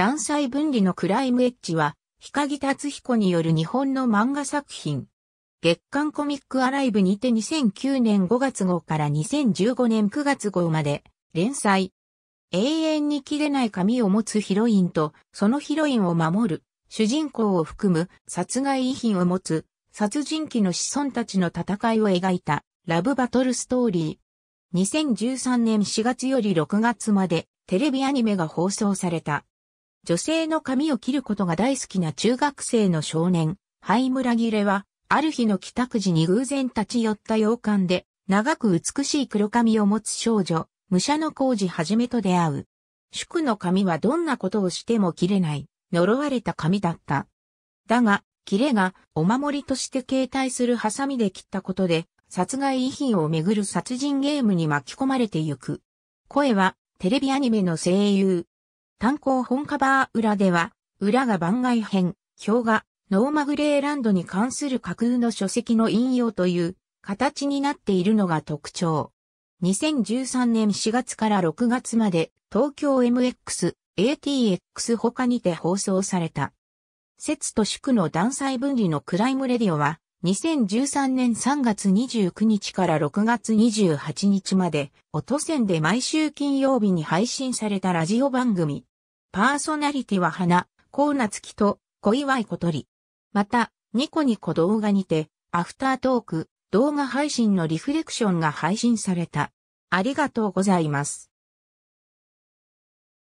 断裁分離のクライムエッジは、光達彦による日本の漫画作品。月刊コミックアライブにて2009年5月号から2015年9月号まで連載。永遠に切れない髪を持つヒロインと、そのヒロインを守る、主人公を含む殺害遺品を持つ、殺人鬼の子孫たちの戦いを描いた、ラブバトルストーリー。2013年4月より6月まで、テレビアニメが放送された。女性の髪を切ることが大好きな中学生の少年、灰村切れは、ある日の帰宅時に偶然立ち寄った洋館で、長く美しい黒髪を持つ少女、武者の工事はじめと出会う。宿の髪はどんなことをしても切れない、呪われた髪だった。だが、切れがお守りとして携帯するハサミで切ったことで、殺害遺品をめぐる殺人ゲームに巻き込まれてゆく。声は、テレビアニメの声優、炭鉱本カバー裏では、裏が番外編、表がノーマグレーランドに関する架空の書籍の引用という形になっているのが特徴。2013年4月から6月まで東京 MX、ATX 他にて放送された。節と宿の断裁分離のクライムレディオは2013年3月29日から6月28日まで、音ンで毎週金曜日に配信されたラジオ番組、パーソナリティは花、コーナツキと小祝小鳥。また、ニコニコ動画にて、アフタートーク、動画配信のリフレクションが配信された。ありがとうございます。